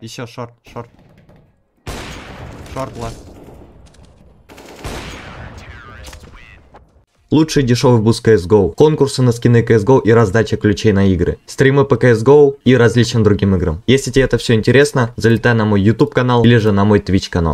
Еще шорт, шорт. Шорт ласт. Лучший дешевый бус CSGO, конкурсы на скины CSGO и раздача ключей на игры, стримы по CSGO и различным другим играм. Если тебе это все интересно, залетай на мой YouTube канал или же на мой Twitch канал.